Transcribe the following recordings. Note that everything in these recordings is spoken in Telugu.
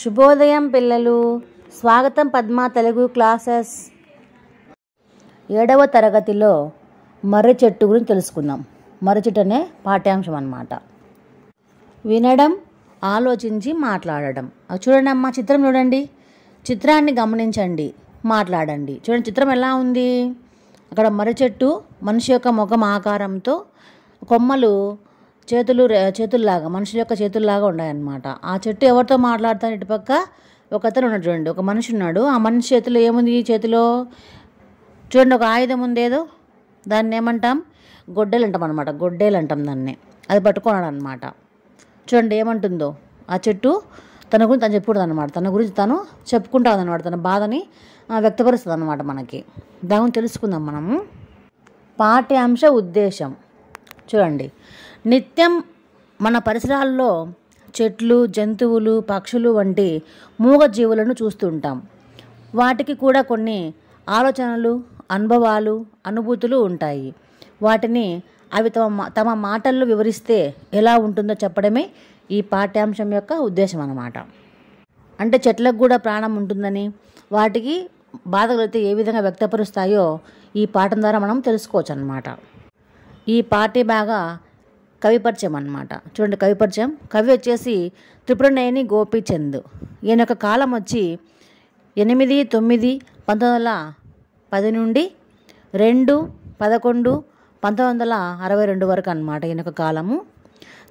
శుభోదయం పిల్లలు స్వాగతం పద్మ తెలుగు క్లాసెస్ ఏడవ తరగతిలో మర్రి చెట్టు గురించి తెలుసుకుందాం మర్రి చెట్టు అనే పాఠ్యాంశం అన్నమాట వినడం ఆలోచించి మాట్లాడడం చూడండి అమ్మ చిత్రం చూడండి చిత్రాన్ని గమనించండి మాట్లాడండి చూడండి చిత్రం ఎలా ఉంది అక్కడ మర్రి చెట్టు మనిషి యొక్క ముఖం ఆకారంతో కొమ్మలు చేతులు చేతుల్లాగా మనుషుల యొక్క చేతుల్లాగా ఉన్నాయన్నమాట ఆ చెట్టు ఎవరితో మాట్లాడతాను ఇటుపక్క ఒకతను ఉన్నాడు చూడండి ఒక మనిషి ఉన్నాడు ఆ మనిషి చేతిలో ఏముంది ఈ చేతిలో చూడండి ఒక ఆయుధం ఉందేదో దాన్ని ఏమంటాం గొడ్డలు అంటాం అనమాట గొడ్డేలు అంటాం దాన్ని అది పట్టుకున్నాడు అనమాట చూడండి ఏమంటుందో ఆ చెట్టు తన గురించి తను చెప్పుకుంటుంది అనమాట తన గురించి తను చెప్పుకుంటుంది అనమాట తన బాధని వ్యక్తపరుస్తుంది అనమాట మనకి దాని తెలుసుకుందాం మనము పాఠ్యాంశ ఉద్దేశం చూడండి నిత్యం మన పరిసరాల్లో చెట్లు జంతువులు పక్షులు వంటి మూగజీవులను చూస్తుంటాం వాటికి కూడా కొన్ని ఆలోచనలు అనుభవాలు అనుభూతులు ఉంటాయి వాటిని అవి తమ తమ మాటల్లో వివరిస్తే ఎలా ఉంటుందో చెప్పడమే ఈ పాఠ్యాంశం యొక్క ఉద్దేశం అన్నమాట అంటే చెట్లకు కూడా ప్రాణం ఉంటుందని వాటికి బాధలు అయితే ఏ విధంగా వ్యక్తపరుస్తాయో ఈ పాఠం ద్వారా మనం తెలుసుకోవచ్చు అన్నమాట ఈ పాఠ్య బాగా కవిపరిచయం అనమాట చూడండి కవిపరిచయం కవి వచ్చేసి త్రిపురనయని గోపీచంద్ ఈయన యొక్క కాలం వచ్చి ఎనిమిది తొమ్మిది పంతొమ్మిది వందల పది నుండి రెండు పదకొండు పంతొమ్మిది వందల అరవై రెండు వరకు అనమాట ఈయన యొక్క కాలము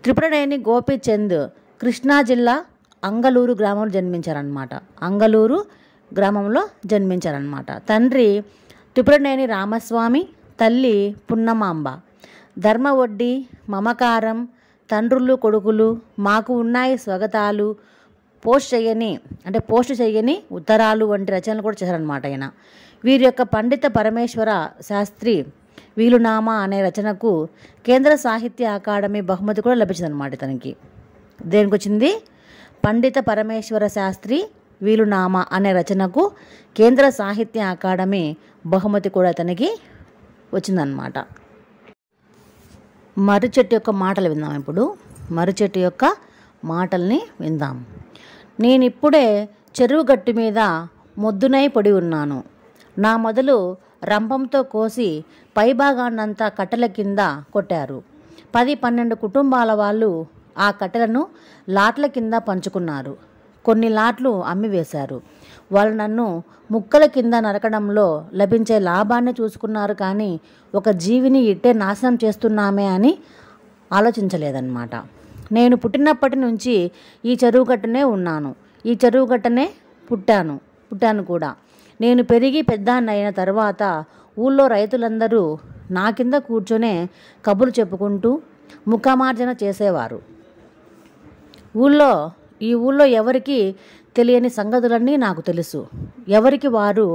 త్రిపురనయని గోపీచంద్ కృష్ణా జిల్లా అంగలూరు గ్రామంలో జన్మించారనమాట అంగలూరు గ్రామంలో జన్మించారనమాట తండ్రి త్రిపురనేని రామస్వామి తల్లి పున్నమాంబ ధర్మ వడ్డీ మమకారం తండ్రులు కొడుకులు మాకు ఉన్నాయి స్వాగతాలు పోస్ట్ చేయని అంటే పోస్ట్ చేయని ఉత్తరాలు వంటి రచనలు కూడా చేశారనమాట ఆయన వీరి యొక్క పండిత పరమేశ్వర శాస్త్రి వీలునామా అనే రచనకు కేంద్ర సాహిత్య అకాడమీ బహుమతి కూడా అనమాట ఇతనికి దేనికి వచ్చింది పండిత పరమేశ్వర శాస్త్రి వీలునామా అనే రచనకు కేంద్ర సాహిత్య అకాడమీ బహుమతి కూడా అతనికి వచ్చిందనమాట మర్రి చెట్టు యొక్క మాటలు విందాం ఇప్పుడు మర్రి చెట్టు యొక్క మాటల్ని విందాం నేను ఇప్పుడే చెరువు గట్టు మీద మొద్దునై పొడి ఉన్నాను నా మొదలు రంభంతో కోసి పైభాగాన్నంతా కట్టెల కింద కొట్టారు పది పన్నెండు కుటుంబాల వాళ్ళు ఆ కట్టెలను లాట్ల కింద పంచుకున్నారు కొన్ని లాట్లు అమ్మివేశారు వాళ్ళు నన్ను ముక్కల కింద నరకడంలో లభించే లాభాన్ని చూసుకున్నారు కానీ ఒక జీవిని ఇట్టే నాశనం చేస్తున్నామే అని ఆలోచించలేదన్నమాట నేను పుట్టినప్పటి నుంచి ఈ చెరువు గట్టనే ఉన్నాను ఈ చెరువు గట్టనే పుట్టాను పుట్టాను కూడా నేను పెరిగి పెద్దాన్నైన తర్వాత ఊళ్ళో రైతులందరూ నా కింద కూర్చొనే కబులు చెప్పుకుంటూ ముఖమార్జన చేసేవారు ఊళ్ళో ఈ ఊళ్ళో ఎవరికి తెలియని సంగతులన్నీ నాకు తెలుసు ఎవరికి వారు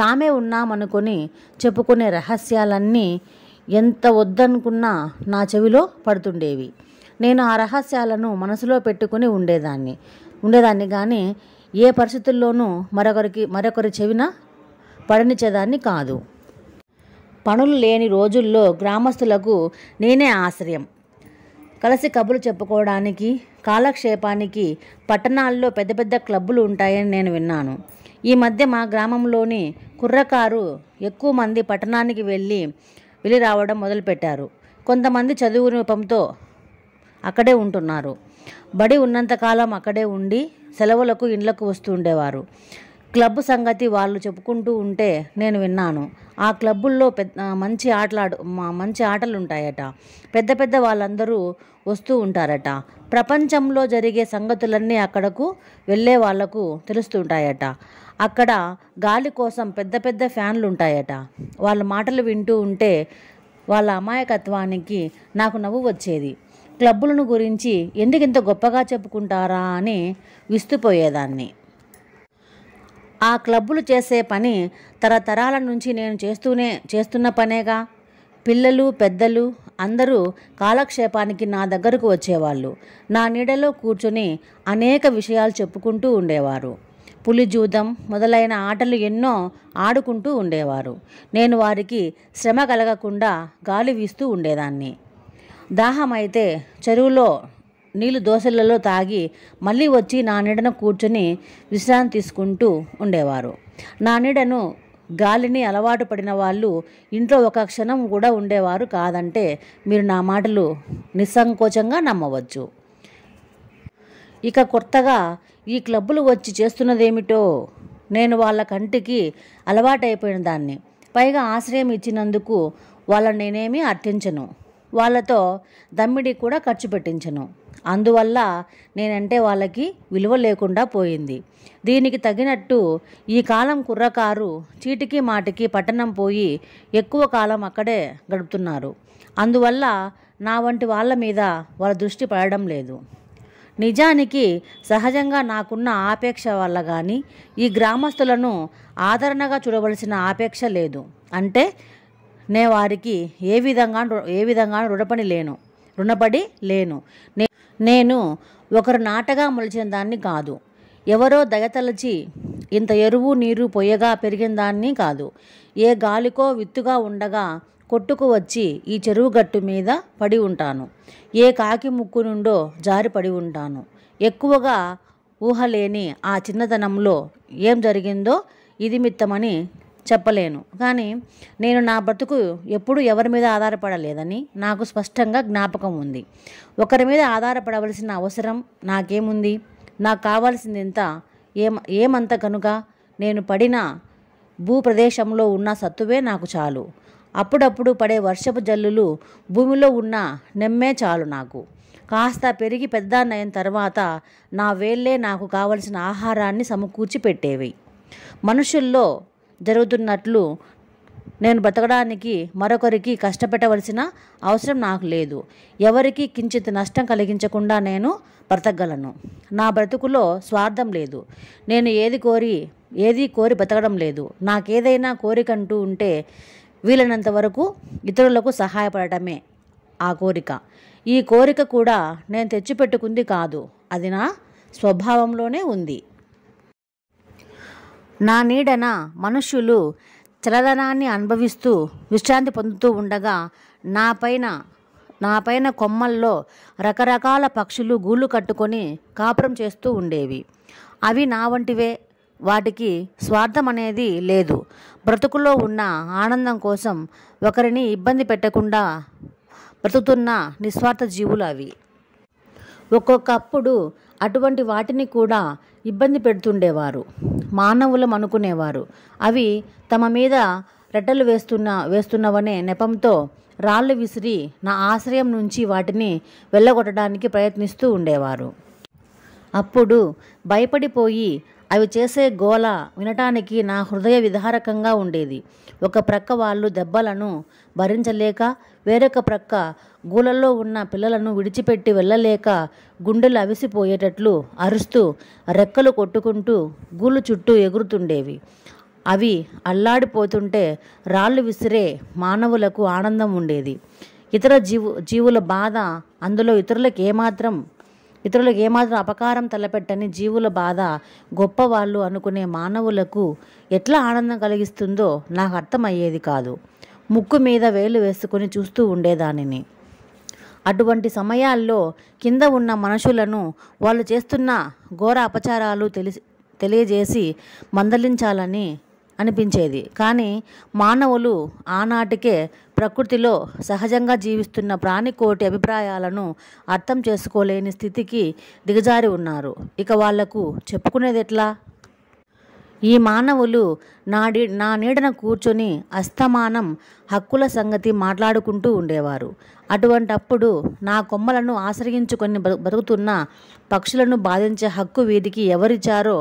తామే ఉన్నామనుకొని చెప్పుకునే రహస్యాలన్నీ ఎంత వద్దనుకున్నా నా చెవిలో పడుతుండేవి నేను ఆ రహస్యాలను మనసులో పెట్టుకుని ఉండేదాన్ని ఉండేదాన్ని కానీ ఏ పరిస్థితుల్లోనూ మరొకరికి మరొకరి చెవిన పడనిచ్చేదాన్ని కాదు పనులు లేని రోజుల్లో గ్రామస్తులకు నేనే ఆశ్రయం కలిసి కబులు చెప్పుకోవడానికి కాలక్షేపానికి పట్టణాల్లో పెద్ద పెద్ద క్లబ్బులు ఉంటాయని నేను విన్నాను ఈ మధ్య మా గ్రామంలోని కుర్రకారు ఎక్కువ మంది పట్టణానికి వెళ్ళి వెళ్ళి రావడం మొదలుపెట్టారు కొంతమంది చదువు రూపంతో అక్కడే ఉంటున్నారు బడి ఉన్నంతకాలం అక్కడే ఉండి సెలవులకు ఇండ్లకు వస్తూ ఉండేవారు క్లబ్ సంగతి వాళ్ళు చెప్పుకుంటూ ఉంటే నేను విన్నాను ఆ క్లబ్బుల్లో పెద్ద మంచి ఆటలాడు మంచి ఆటలు ఉంటాయట పెద్ద పెద్ద వాళ్ళందరూ వస్తూ ఉంటారట ప్రపంచంలో జరిగే సంగతులన్నీ అక్కడకు వెళ్ళే వాళ్లకు ఉంటాయట అక్కడ గాలి కోసం పెద్ద పెద్ద ఫ్యాన్లు ఉంటాయట వాళ్ళ మాటలు వింటూ ఉంటే వాళ్ళ అమాయకత్వానికి నాకు నవ్వు వచ్చేది క్లబ్బులను గురించి ఎందుకింత గొప్పగా చెప్పుకుంటారా అని విస్తుపోయేదాన్ని ఆ క్లబ్బులు చేసే పని తరతరాల నుంచి నేను చేస్తూనే చేస్తున్న పనేగా పిల్లలు పెద్దలు అందరూ కాలక్షేపానికి నా దగ్గరకు వచ్చేవాళ్ళు నా నీడలో కూర్చొని అనేక విషయాలు చెప్పుకుంటూ ఉండేవారు పులిజూదం మొదలైన ఆటలు ఎన్నో ఆడుకుంటూ ఉండేవారు నేను వారికి శ్రమ కలగకుండా గాలి వీస్తూ ఉండేదాన్ని దాహమైతే చెరువులో నీళ్లు దోశలలో తాగి మళ్ళీ వచ్చి నా నీడను కూర్చొని విశ్రాంతి తీసుకుంటూ ఉండేవారు నా నీడను గాలిని అలవాటు పడిన వాళ్ళు ఇంట్లో ఒక క్షణం కూడా ఉండేవారు కాదంటే మీరు నా మాటలు నిస్సంకోచంగా నమ్మవచ్చు ఇక కొత్తగా ఈ క్లబ్బులు వచ్చి చేస్తున్నదేమిటో నేను వాళ్ళ కంటికి అలవాటైపోయిన దాన్ని పైగా ఆశ్రయం ఇచ్చినందుకు వాళ్ళని నేనేమీ అర్థించను వాళ్ళతో దమ్మిడి కూడా ఖర్చు పెట్టించను అందువల్ల నేనంటే వాళ్ళకి విలువ లేకుండా పోయింది దీనికి తగినట్టు ఈ కాలం కుర్రకారు చీటికి మాటికి పట్టణం పోయి ఎక్కువ కాలం అక్కడే గడుపుతున్నారు అందువల్ల నా వంటి వాళ్ళ మీద వాళ్ళ దృష్టి పడడం లేదు నిజానికి సహజంగా నాకున్న ఆపేక్ష వల్ల కానీ ఈ గ్రామస్తులను ఆదరణగా చూడవలసిన ఆపేక్ష లేదు అంటే నే వారికి ఏ విధంగా ఏ విధంగా రుడపని లేను రుణపడి లేను నేను ఒకరు నాటగా మొలిచిన దాన్ని కాదు ఎవరో దయతలచి ఇంత ఎరువు నీరు పొయ్యగా పెరిగిన దాన్ని కాదు ఏ గాలికో విత్తుగా ఉండగా కొట్టుకు వచ్చి ఈ చెరువు గట్టు మీద పడి ఉంటాను ఏ కాకి ముక్కు నుండో జారి పడి ఉంటాను ఎక్కువగా ఊహలేని ఆ చిన్నతనంలో ఏం జరిగిందో ఇది మిత్తమని చెప్పలేను కానీ నేను నా బ్రతుకు ఎప్పుడు ఎవరి మీద ఆధారపడలేదని నాకు స్పష్టంగా జ్ఞాపకం ఉంది ఒకరి మీద ఆధారపడవలసిన అవసరం నాకేముంది నాకు కావాల్సింది ఎంత ఏం ఏమంత కనుక నేను పడిన భూప్రదేశంలో ఉన్న సత్తువే నాకు చాలు అప్పుడప్పుడు పడే వర్షపు జల్లులు భూమిలో ఉన్న నెమ్మే చాలు నాకు కాస్త పెరిగి నయం తర్వాత నా వేళ్ళే నాకు కావలసిన ఆహారాన్ని సమకూర్చి పెట్టేవి మనుషుల్లో జరుగుతున్నట్లు నేను బ్రతకడానికి మరొకరికి కష్టపెట్టవలసిన అవసరం నాకు లేదు ఎవరికి కించిత్ నష్టం కలిగించకుండా నేను బ్రతకగలను నా బ్రతుకులో స్వార్థం లేదు నేను ఏది కోరి ఏది కోరి బ్రతకడం లేదు నాకేదైనా కోరికంటూ ఉంటే వీలైనంత వరకు ఇతరులకు సహాయపడటమే ఆ కోరిక ఈ కోరిక కూడా నేను తెచ్చిపెట్టుకుంది కాదు అది నా స్వభావంలోనే ఉంది నా నీడన మనుష్యులు చలదనాన్ని అనుభవిస్తూ విశ్రాంతి పొందుతూ ఉండగా నా పైన నా పైన కొమ్మల్లో రకరకాల పక్షులు గూళ్ళు కట్టుకొని కాపురం చేస్తూ ఉండేవి అవి నా వంటివే వాటికి స్వార్థం అనేది లేదు బ్రతుకులో ఉన్న ఆనందం కోసం ఒకరిని ఇబ్బంది పెట్టకుండా బ్రతుకుతున్న నిస్వార్థ జీవులు అవి ఒక్కొక్కప్పుడు అటువంటి వాటిని కూడా ఇబ్బంది పెడుతుండేవారు మానవులం అనుకునేవారు అవి తమ మీద రెట్టలు వేస్తున్న వేస్తున్నవనే నెపంతో రాళ్ళు విసిరి నా ఆశ్రయం నుంచి వాటిని వెళ్ళగొట్టడానికి ప్రయత్నిస్తూ ఉండేవారు అప్పుడు భయపడిపోయి అవి చేసే గోల వినటానికి నా హృదయ విదారకంగా ఉండేది ఒక ప్రక్క వాళ్ళు దెబ్బలను భరించలేక వేరొక ప్రక్క గూలల్లో ఉన్న పిల్లలను విడిచిపెట్టి వెళ్ళలేక గుండెలు అవిసిపోయేటట్లు అరుస్తూ రెక్కలు కొట్టుకుంటూ గూళ్ళు చుట్టూ ఎగురుతుండేవి అవి అల్లాడిపోతుంటే రాళ్ళు విసిరే మానవులకు ఆనందం ఉండేది ఇతర జీవు జీవుల బాధ అందులో ఇతరులకు ఏమాత్రం ఇతరులకు ఏమాత్రం అపకారం తలపెట్టని జీవుల బాధ గొప్పవాళ్ళు అనుకునే మానవులకు ఎట్లా ఆనందం కలిగిస్తుందో నాకు అర్థమయ్యేది కాదు ముక్కు మీద వేలు వేసుకుని చూస్తూ ఉండేదానిని అటువంటి సమయాల్లో కింద ఉన్న మనుషులను వాళ్ళు చేస్తున్న ఘోర అపచారాలు తెలిసి తెలియజేసి మందలించాలని అనిపించేది కానీ మానవులు ఆనాటికే ప్రకృతిలో సహజంగా జీవిస్తున్న ప్రాణికోటి అభిప్రాయాలను అర్థం చేసుకోలేని స్థితికి దిగజారి ఉన్నారు ఇక వాళ్లకు చెప్పుకునేది ఎట్లా ఈ మానవులు నాడి నా నీడన కూర్చొని అస్తమానం హక్కుల సంగతి మాట్లాడుకుంటూ ఉండేవారు అటువంటప్పుడు నా కొమ్మలను ఆశ్రయించుకొని బతుకుతున్న పక్షులను బాధించే హక్కు వీధికి ఎవరిచ్చారో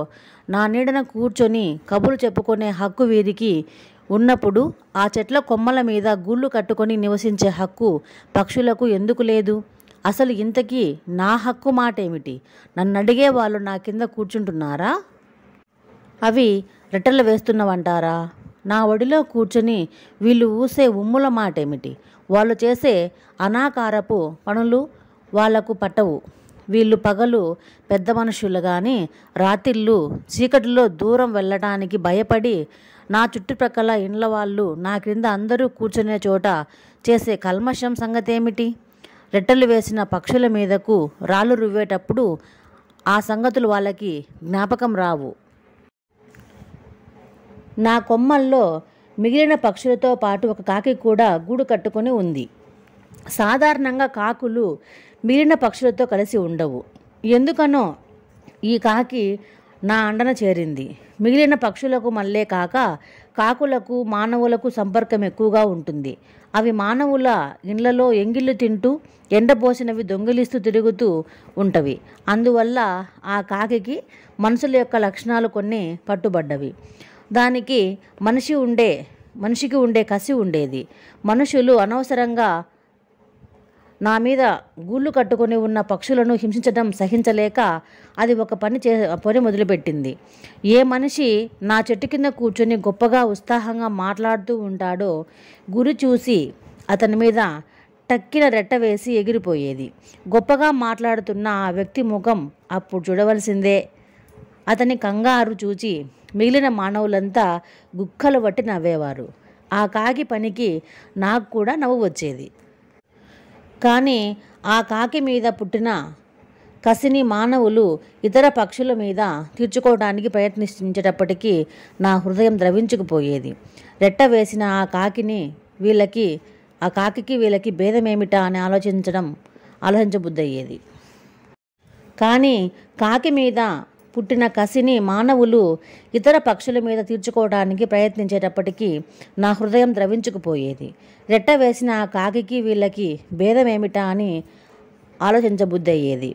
నా నీడన కూర్చొని కబులు చెప్పుకునే హక్కు వీధికి ఉన్నప్పుడు ఆ చెట్ల కొమ్మల మీద గూళ్ళు కట్టుకొని నివసించే హక్కు పక్షులకు ఎందుకు లేదు అసలు ఇంతకీ నా హక్కు మాట ఏమిటి నన్ను అడిగే వాళ్ళు నా కింద కూర్చుంటున్నారా అవి రెట్టెలు వేస్తున్నవంటారా నా ఒడిలో కూర్చొని వీళ్ళు ఊసే ఉమ్ముల మాటేమిటి వాళ్ళు చేసే అనాకారపు పనులు వాళ్లకు పట్టవు వీళ్ళు పగలు పెద్ద మనుషులు కానీ రాత్రిళ్ళు చీకటిలో దూరం వెళ్ళటానికి భయపడి నా చుట్టుప్రక్కల ఇండ్ల వాళ్ళు నా క్రింద అందరూ కూర్చునే చోట చేసే కల్మషం సంగతి ఏమిటి రెట్టలు వేసిన పక్షుల మీదకు రాళ్ళు రువ్వేటప్పుడు ఆ సంగతులు వాళ్ళకి జ్ఞాపకం రావు నా కొమ్మల్లో మిగిలిన పక్షులతో పాటు ఒక కాకి కూడా గూడు కట్టుకొని ఉంది సాధారణంగా కాకులు మిగిలిన పక్షులతో కలిసి ఉండవు ఎందుకనో ఈ కాకి నా అండన చేరింది మిగిలిన పక్షులకు మళ్ళే కాక కాకులకు మానవులకు సంపర్కం ఎక్కువగా ఉంటుంది అవి మానవుల ఇండ్లలో ఎంగిళ్ళు తింటూ ఎండపోసినవి దొంగిలిస్తూ తిరుగుతూ ఉంటవి అందువల్ల ఆ కాకి మనుషుల యొక్క లక్షణాలు కొన్ని పట్టుబడ్డవి దానికి మనిషి ఉండే మనిషికి ఉండే కసి ఉండేది మనుషులు అనవసరంగా నా మీద గూళ్ళు కట్టుకొని ఉన్న పక్షులను హింసించడం సహించలేక అది ఒక పని చే పని మొదలుపెట్టింది ఏ మనిషి నా చెట్టు కింద కూర్చొని గొప్పగా ఉత్సాహంగా మాట్లాడుతూ ఉంటాడో గురి చూసి అతని మీద టక్కిన రెట్ట వేసి ఎగిరిపోయేది గొప్పగా మాట్లాడుతున్న ఆ వ్యక్తి ముఖం అప్పుడు చూడవలసిందే అతని కంగారు చూచి మిగిలిన మానవులంతా గుక్కలు బట్టి నవ్వేవారు ఆ కాకి పనికి నాకు కూడా నవ్వు వచ్చేది కానీ ఆ కాకి మీద పుట్టిన కసిని మానవులు ఇతర పక్షుల మీద తీర్చుకోవడానికి ప్రయత్నించేటప్పటికీ నా హృదయం ద్రవించుకుపోయేది రెట్ట వేసిన ఆ కాకిని వీళ్ళకి ఆ కాకి వీళ్ళకి భేదమేమిటా అని ఆలోచించడం ఆలోచించబుద్ధయ్యేది కానీ కాకి మీద పుట్టిన కసిని మానవులు ఇతర పక్షుల మీద తీర్చుకోవడానికి ప్రయత్నించేటప్పటికీ నా హృదయం ద్రవించుకుపోయేది రెట్ట వేసిన ఆ కాకి వీళ్ళకి భేదమేమిటా అని ఆలోచించబుద్ధయ్యేది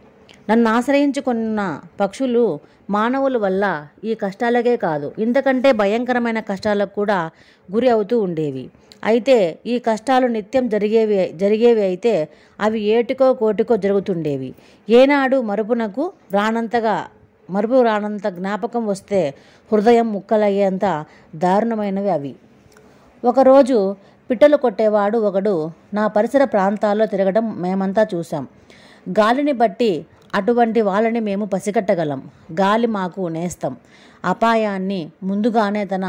నన్ను ఆశ్రయించుకున్న పక్షులు మానవుల వల్ల ఈ కష్టాలకే కాదు ఇంతకంటే భయంకరమైన కష్టాలకు కూడా గురి అవుతూ ఉండేవి అయితే ఈ కష్టాలు నిత్యం జరిగేవి జరిగేవి అయితే అవి ఏటికో కోటికో జరుగుతుండేవి ఏనాడు మరుపునకు రానంతగా మరుపు రానంత జ్ఞాపకం వస్తే హృదయం ముక్కలయ్యేంత దారుణమైనవి అవి ఒకరోజు పిట్టలు కొట్టేవాడు ఒకడు నా పరిసర ప్రాంతాల్లో తిరగడం మేమంతా చూసాం గాలిని బట్టి అటువంటి వాళ్ళని మేము పసిగట్టగలం గాలి మాకు నేస్తాం అపాయాన్ని ముందుగానే తన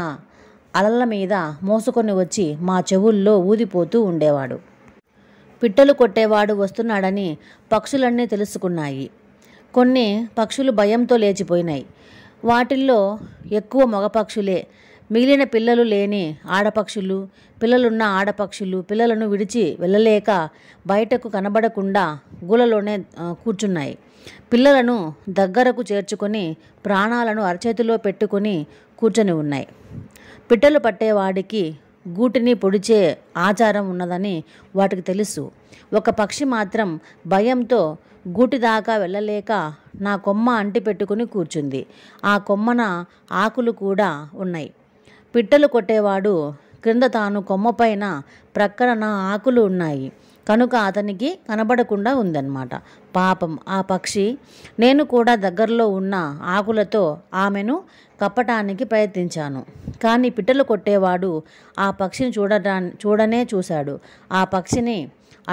అలల మీద మోసుకొని వచ్చి మా చెవుల్లో ఊదిపోతూ ఉండేవాడు పిట్టలు కొట్టేవాడు వస్తున్నాడని పక్షులన్నీ తెలుసుకున్నాయి కొన్ని పక్షులు భయంతో లేచిపోయినాయి వాటిల్లో ఎక్కువ మగపక్షులే మిగిలిన పిల్లలు లేని ఆడపక్షులు పిల్లలున్న ఆడపక్షులు పిల్లలను విడిచి వెళ్ళలేక బయటకు కనబడకుండా గులలోనే కూర్చున్నాయి పిల్లలను దగ్గరకు చేర్చుకొని ప్రాణాలను అరచేతిలో పెట్టుకొని కూర్చొని ఉన్నాయి పిట్టలు పట్టేవాడికి గూటిని పొడిచే ఆచారం ఉన్నదని వాటికి తెలుసు ఒక పక్షి మాత్రం భయంతో గూటి దాకా వెళ్ళలేక నా కొమ్మ అంటి పెట్టుకుని కూర్చుంది ఆ కొమ్మన ఆకులు కూడా ఉన్నాయి పిట్టలు కొట్టేవాడు క్రింద తాను కొమ్మపైన ప్రక్కన నా ఆకులు ఉన్నాయి కనుక అతనికి కనబడకుండా ఉందన్నమాట పాపం ఆ పక్షి నేను కూడా దగ్గరలో ఉన్న ఆకులతో ఆమెను కప్పటానికి ప్రయత్నించాను కానీ పిట్టలు కొట్టేవాడు ఆ పక్షిని చూడటా చూడనే చూశాడు ఆ పక్షిని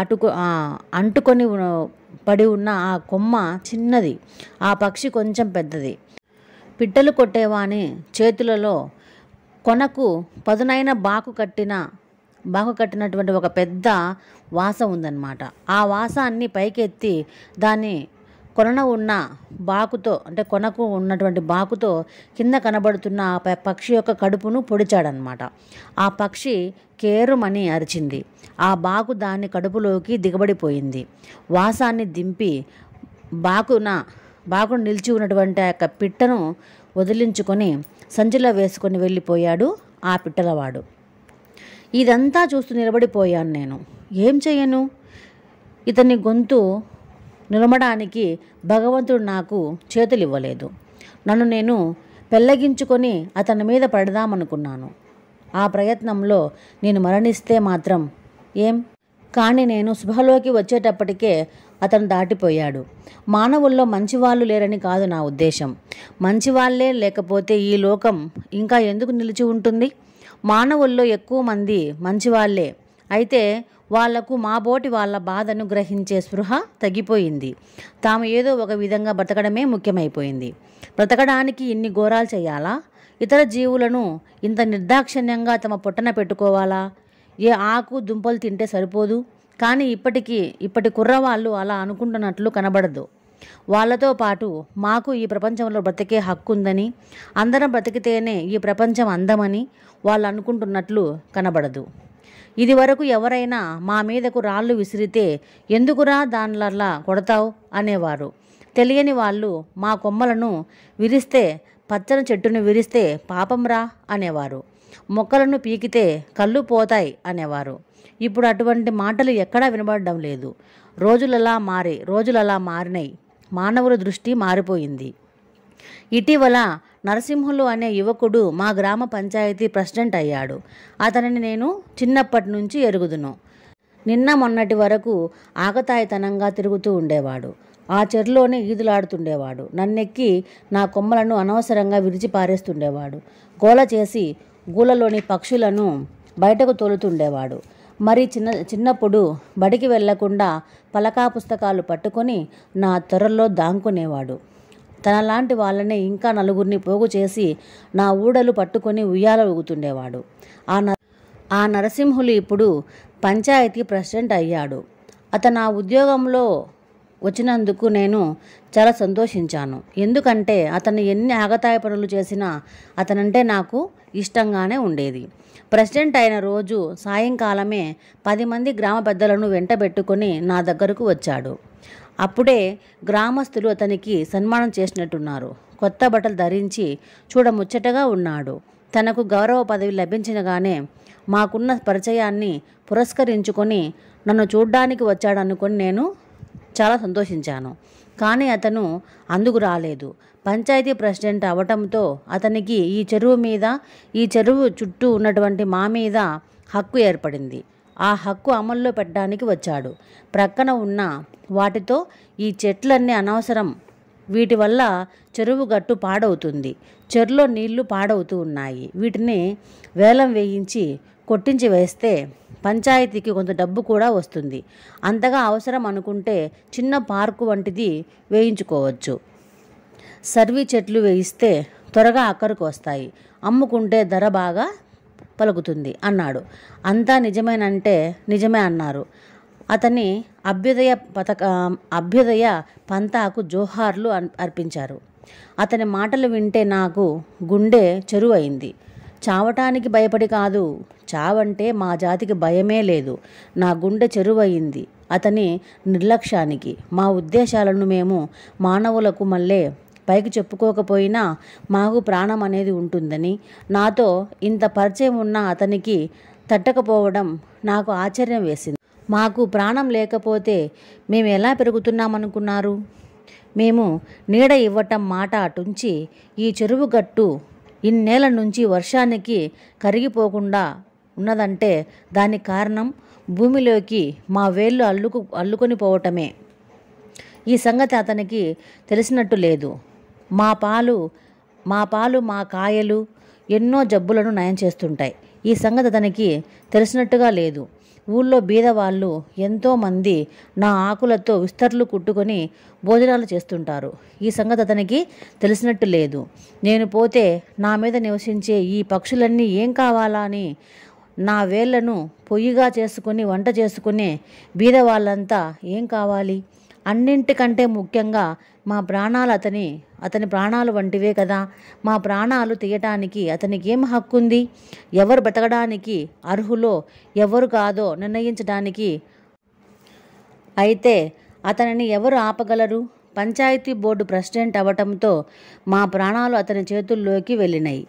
అటుకు అంటుకొని పడి ఉన్న ఆ కొమ్మ చిన్నది ఆ పక్షి కొంచెం పెద్దది పిట్టలు కొట్టేవాని చేతులలో కొనకు పదునైన బాకు కట్టిన బాగు కట్టినటువంటి ఒక పెద్ద వాస ఉందన్నమాట ఆ వాసాన్ని పైకెత్తి దాన్ని కొనన ఉన్న బాకుతో అంటే కొనకు ఉన్నటువంటి బాకుతో కింద కనబడుతున్న ఆ పక్షి యొక్క కడుపును పొడిచాడనమాట ఆ పక్షి కేరుమని అరిచింది ఆ బాకు దాని కడుపులోకి దిగబడిపోయింది వాసాన్ని దింపి బాకున బాకును నిలిచి ఉన్నటువంటి ఆ యొక్క పిట్టను వదిలించుకొని సంచిలో వేసుకొని వెళ్ళిపోయాడు ఆ పిట్టలవాడు ఇదంతా చూస్తూ నిలబడిపోయాను నేను ఏం చేయను ఇతని గొంతు నిలమడానికి భగవంతుడు నాకు చేతులు ఇవ్వలేదు నన్ను నేను పెళ్ళగించుకొని అతని మీద పడదామనుకున్నాను ఆ ప్రయత్నంలో నేను మరణిస్తే మాత్రం ఏం కానీ నేను శుభలోకి వచ్చేటప్పటికే అతను దాటిపోయాడు మానవుల్లో మంచివాళ్ళు లేరని కాదు నా ఉద్దేశం మంచివాళ్లే లేకపోతే ఈ లోకం ఇంకా ఎందుకు నిలిచి ఉంటుంది మానవుల్లో ఎక్కువ మంది మంచివాళ్లే అయితే వాళ్లకు మా బోటి వాళ్ళ బాధను గ్రహించే స్పృహ తగ్గిపోయింది తాము ఏదో ఒక విధంగా బ్రతకడమే ముఖ్యమైపోయింది బ్రతకడానికి ఇన్ని ఘోరాలు చేయాలా ఇతర జీవులను ఇంత నిర్దాక్షిణ్యంగా తమ పొట్టన పెట్టుకోవాలా ఏ ఆకు దుంపలు తింటే సరిపోదు కానీ ఇప్పటికీ ఇప్పటి కుర్రవాళ్ళు అలా అనుకుంటున్నట్లు కనబడదు వాళ్ళతో పాటు మాకు ఈ ప్రపంచంలో బ్రతికే హక్కు ఉందని అందరం బ్రతికితేనే ఈ ప్రపంచం అందమని వాళ్ళు అనుకుంటున్నట్లు కనబడదు ఇదివరకు ఎవరైనా మా మీదకు రాళ్ళు విసిరితే ఎందుకురా దానిలలా కొడతావు అనేవారు తెలియని వాళ్ళు మా కొమ్మలను విరిస్తే పచ్చని చెట్టును విరిస్తే పాపంరా అనేవారు మొక్కలను పీకితే కళ్ళు పోతాయి అనేవారు ఇప్పుడు అటువంటి మాటలు ఎక్కడా వినబడడం లేదు రోజులలా మారి రోజులలా మారినాయి మానవుల దృష్టి మారిపోయింది ఇటీవల నరసింహులు అనే యువకుడు మా గ్రామ పంచాయతీ ప్రెసిడెంట్ అయ్యాడు అతనిని నేను చిన్నప్పటి నుంచి ఎరుగుదును నిన్న మొన్నటి వరకు ఆగతాయితనంగా తిరుగుతూ ఉండేవాడు ఆ చెరులోనే ఈదులాడుతుండేవాడు నన్నెక్కి నా కొమ్మలను అనవసరంగా విరిచి పారేస్తుండేవాడు గోల చేసి గూలలోని పక్షులను బయటకు తోలుతుండేవాడు మరి చిన్న చిన్నప్పుడు బడికి వెళ్లకుండా పలకా పుస్తకాలు పట్టుకొని నా త్వరలో దాంకునేవాడు తనలాంటి వాళ్ళని ఇంకా నలుగురిని పోగు చేసి నా ఊడలు పట్టుకొని ఉయ్యాల ఊగుతుండేవాడు ఆ ఆ నరసింహులు ఇప్పుడు పంచాయతీ ప్రెసిడెంట్ అయ్యాడు అతను ఆ ఉద్యోగంలో వచ్చినందుకు నేను చాలా సంతోషించాను ఎందుకంటే అతను ఎన్ని ఆగతాయ పనులు చేసినా అతనంటే నాకు ఇష్టంగానే ఉండేది ప్రెసిడెంట్ అయిన రోజు సాయంకాలమే పది మంది గ్రామ పెద్దలను వెంటబెట్టుకొని నా దగ్గరకు వచ్చాడు అప్పుడే గ్రామస్తులు అతనికి సన్మానం చేసినట్టున్నారు కొత్త బట్టలు ధరించి చూడముచ్చటగా ఉన్నాడు తనకు గౌరవ పదవి లభించినగానే మాకున్న పరిచయాన్ని పురస్కరించుకొని నన్ను చూడ్డానికి వచ్చాడనుకొని నేను చాలా సంతోషించాను కానీ అతను అందుకు రాలేదు పంచాయతీ ప్రెసిడెంట్ అవటంతో అతనికి ఈ చెరువు మీద ఈ చెరువు చుట్టూ ఉన్నటువంటి మా మీద హక్కు ఏర్పడింది ఆ హక్కు అమల్లో పెట్టడానికి వచ్చాడు ప్రక్కన ఉన్న వాటితో ఈ చెట్లన్నీ అనవసరం వీటి వల్ల చెరువు గట్టు పాడవుతుంది చెరులో నీళ్లు పాడవుతూ ఉన్నాయి వీటిని వేలం వేయించి కొట్టించి వేస్తే పంచాయతీకి కొంత డబ్బు కూడా వస్తుంది అంతగా అవసరం అనుకుంటే చిన్న పార్కు వంటిది వేయించుకోవచ్చు సర్వీ చెట్లు వేయిస్తే త్వరగా అక్కడికి వస్తాయి అమ్ముకుంటే ధర బాగా పలుకుతుంది అన్నాడు అంతా నిజమేనంటే నిజమే అన్నారు అతని అభ్యుదయ పథక అభ్యుదయ పంతాకు జోహార్లు అర్పించారు అతని మాటలు వింటే నాకు గుండె చెరువైంది చావటానికి భయపడి కాదు చావంటే మా జాతికి భయమే లేదు నా గుండె చెరువయింది అతని నిర్లక్ష్యానికి మా ఉద్దేశాలను మేము మానవులకు మళ్ళీ పైకి చెప్పుకోకపోయినా మాకు ప్రాణం అనేది ఉంటుందని నాతో ఇంత పరిచయం ఉన్న అతనికి తట్టకపోవడం నాకు ఆశ్చర్యం వేసింది మాకు ప్రాణం లేకపోతే మేము ఎలా పెరుగుతున్నామనుకున్నారు మేము నీడ ఇవ్వటం మాట అటుంచి ఈ చెరువు గట్టు ఇన్నేళ్ల నుంచి వర్షానికి కరిగిపోకుండా ఉన్నదంటే దాని కారణం భూమిలోకి మా వేళ్ళు అల్లుకు అల్లుకొని పోవటమే ఈ సంగతి అతనికి తెలిసినట్టు లేదు మా పాలు మా పాలు మా కాయలు ఎన్నో జబ్బులను నయం చేస్తుంటాయి ఈ సంగతి అతనికి తెలిసినట్టుగా లేదు ఊళ్ళో బీదవాళ్ళు ఎంతోమంది నా ఆకులతో విస్తర్లు కుట్టుకొని భోజనాలు చేస్తుంటారు ఈ సంగతి అతనికి తెలిసినట్టు లేదు నేను పోతే నా మీద నివసించే ఈ పక్షులన్నీ ఏం కావాలా అని నా వేళ్లను పొయ్యిగా చేసుకుని వంట చేసుకునే బీద వాళ్ళంతా ఏం కావాలి అన్నింటికంటే ముఖ్యంగా మా ప్రాణాలు అతని అతని ప్రాణాలు వంటివే కదా మా ప్రాణాలు తీయటానికి అతనికి ఏం ఉంది ఎవరు బతకడానికి అర్హులో ఎవరు కాదో నిర్ణయించడానికి అయితే అతనిని ఎవరు ఆపగలరు పంచాయతీ బోర్డు ప్రెసిడెంట్ అవటంతో మా ప్రాణాలు అతని చేతుల్లోకి వెళ్ళినాయి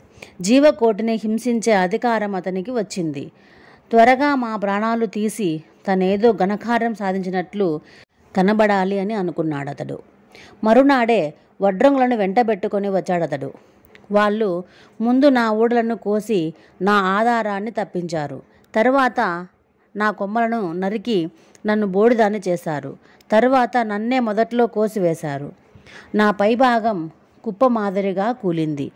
జీవకోటిని హింసించే అధికారం అతనికి వచ్చింది త్వరగా మా ప్రాణాలు తీసి తనేదో ఘనకార్యం సాధించినట్లు కనబడాలి అని అనుకున్నాడు అతడు మరునాడే వడ్రంగులను వెంటబెట్టుకొని వచ్చాడతడు వాళ్ళు ముందు నా ఊడలను కోసి నా ఆధారాన్ని తప్పించారు తరువాత నా కొమ్మలను నరికి నన్ను బోడిదాన్ని చేశారు తరువాత నన్నే మొదట్లో కోసివేశారు నా పైభాగం కుప్ప మాదిరిగా కూలింది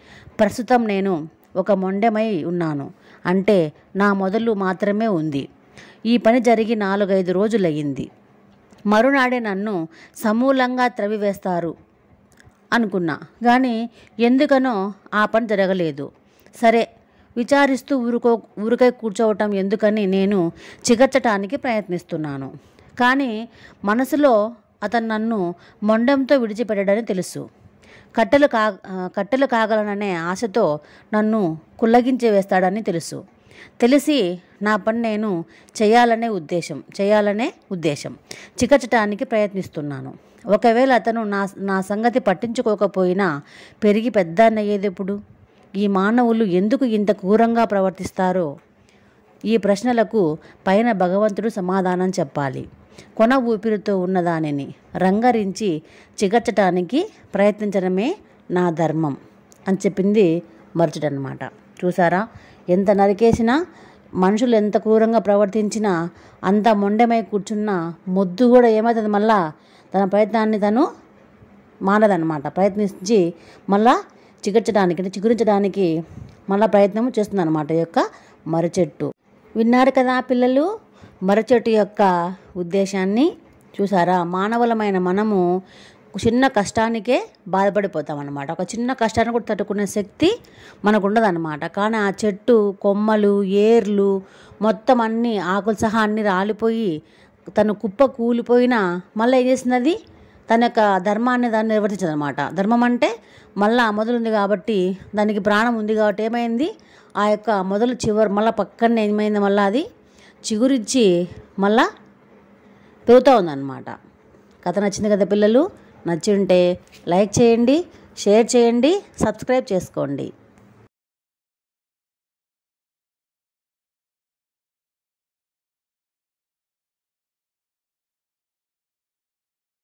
ప్రస్తుతం నేను ఒక మొండెమై ఉన్నాను అంటే నా మొదలు మాత్రమే ఉంది ఈ పని జరిగి నాలుగైదు రోజులయ్యింది మరునాడే నన్ను సమూలంగా త్రవివేస్తారు అనుకున్నా కానీ ఎందుకనో ఆ పని జరగలేదు సరే విచారిస్తూ ఊరుకో ఊరికై కూర్చోవటం ఎందుకని నేను చిగర్చటానికి ప్రయత్నిస్తున్నాను కానీ మనసులో అతను నన్ను మొండంతో విడిచిపెట్టడని తెలుసు కట్టెలు కా కట్టెలు కాగలననే ఆశతో నన్ను కుల్లగించి వేస్తాడని తెలుసు తెలిసి నా పని నేను చేయాలనే ఉద్దేశం చేయాలనే ఉద్దేశం చికచటానికి ప్రయత్నిస్తున్నాను ఒకవేళ అతను నా నా సంగతి పట్టించుకోకపోయినా పెరిగి పెద్ద ఎప్పుడు ఈ మానవులు ఎందుకు ఇంత క్రూరంగా ప్రవర్తిస్తారో ఈ ప్రశ్నలకు పైన భగవంతుడు సమాధానం చెప్పాలి కొన ఊపిరితో ఉన్నదానిని రంగరించి చిగర్చటానికి ప్రయత్నించడమే నా ధర్మం అని చెప్పింది మరుచుడనమాట చూసారా ఎంత నరికేసినా మనుషులు ఎంత క్రూరంగా ప్రవర్తించినా అంత మొండెమై కూర్చున్న మొద్దు కూడా ఏమవుతుంది మళ్ళా తన ప్రయత్నాన్ని తను మానదనమాట ప్రయత్నించి మళ్ళా చికిత్సడానికి అంటే చిగురించడానికి మళ్ళా ప్రయత్నం చేస్తుంది అనమాట యొక్క మరచెట్టు విన్నారు కదా పిల్లలు మరచెట్టు యొక్క ఉద్దేశాన్ని చూసారా మానవులమైన మనము చిన్న కష్టానికే బాధపడిపోతాం అనమాట ఒక చిన్న కష్టాన్ని కూడా తట్టుకునే శక్తి మనకు ఉండదన్నమాట కానీ ఆ చెట్టు కొమ్మలు ఏర్లు మొత్తం అన్నీ ఆకులు సహా అన్నీ రాలిపోయి తను కుప్ప కూలిపోయినా మళ్ళీ ఏం చేసినది తన యొక్క ధర్మాన్ని దాన్ని నిర్వర్తించదనమాట ధర్మం అంటే మళ్ళీ ఆ మొదలు ఉంది కాబట్టి దానికి ప్రాణం ఉంది కాబట్టి ఏమైంది ఆ యొక్క మొదలు చివరి మళ్ళీ పక్కన ఏమైంది మళ్ళీ అది చిగురించి మళ్ళా పెరుగుతూ ఉందన్నమాట కథ నచ్చింది కదా పిల్లలు నచ్చి ఉంటే లైక్ చేయండి షేర్ చేయండి సబ్స్క్రైబ్ చేసుకోండి